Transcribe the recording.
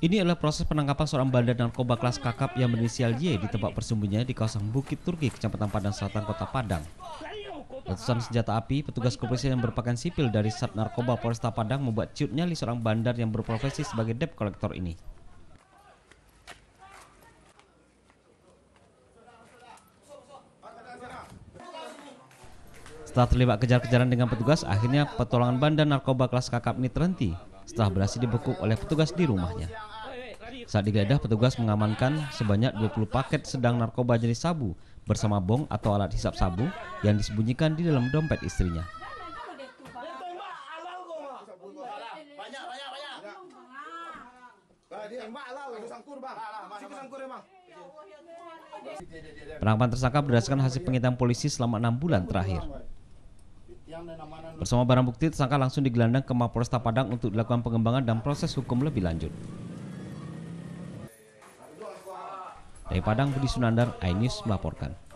Ini adalah proses penangkapan seorang bandar narkoba kelas kakap yang berinisial Y di tempat persembunyian di kawasan Bukit Turki, Kecamatan Padang Selatan, Kota Padang. Letusan senjata api, petugas kepolisian yang berpakaian sipil dari Sat Narkoba Polresta Padang membuat ciut nyali seorang bandar yang berprofesi sebagai debt collector ini. Setelah terlibat kejar-kejaran dengan petugas, akhirnya petualangan bandar narkoba kelas kakap ini terhenti setelah berhasil dibekuk oleh petugas di rumahnya. Saat digeledah, petugas mengamankan sebanyak 20 paket sedang narkoba jenis sabu bersama bong atau alat hisap sabu yang disembunyikan di dalam dompet istrinya. Penangkapan tersangka berdasarkan hasil pengintaian polisi selama enam bulan terakhir. Bersama barang bukti, tersangka langsung digelandang ke Mapolresta Padang untuk dilakukan pengembangan dan proses hukum lebih lanjut. Dari Padang, Budi Sunandar, INews melaporkan.